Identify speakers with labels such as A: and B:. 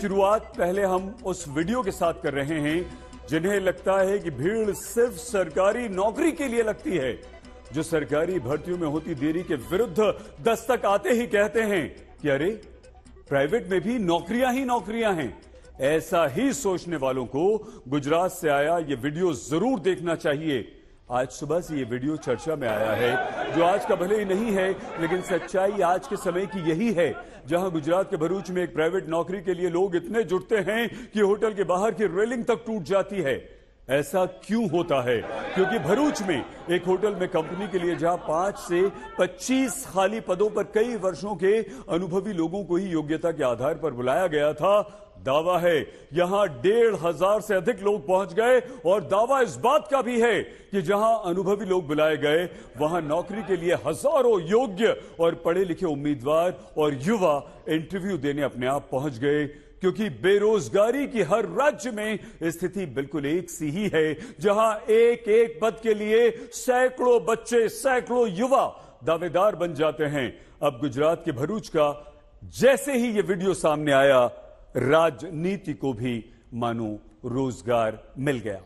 A: शुरुआत पहले हम उस वीडियो के साथ कर रहे हैं जिन्हें लगता है कि भीड़ सिर्फ सरकारी नौकरी के लिए लगती है जो सरकारी भर्तियों में होती देरी के विरुद्ध दस्तक आते ही कहते हैं कि अरे प्राइवेट में भी नौकरियां ही नौकरियां हैं ऐसा ही सोचने वालों को गुजरात से आया ये वीडियो जरूर देखना चाहिए आज सुबह से ये वीडियो चर्चा में आया है जो आज का भले ही नहीं है लेकिन सच्चाई आज के समय की यही है जहां गुजरात के भरूच में एक प्राइवेट नौकरी के लिए लोग इतने जुटते हैं कि होटल के बाहर की रेलिंग तक टूट जाती है ऐसा क्यों होता है क्योंकि भरूच में एक होटल में कंपनी के लिए जहां पांच से पच्चीस खाली पदों पर कई वर्षों के अनुभवी लोगों को ही योग्यता के आधार पर बुलाया गया था दावा है यहां डेढ़ हजार से अधिक लोग पहुंच गए और दावा इस बात का भी है कि जहां अनुभवी लोग बुलाए गए वहां नौकरी के लिए हजारों योग्य और पढ़े लिखे उम्मीदवार और युवा इंटरव्यू देने अपने आप पहुंच गए क्योंकि बेरोजगारी की हर राज्य में स्थिति बिल्कुल एक सी ही है जहां एक एक पद के लिए सैकड़ों बच्चे सैकड़ों युवा दावेदार बन जाते हैं अब गुजरात के भरूच का जैसे ही यह वीडियो सामने आया राजनीति को भी मानो रोजगार मिल गया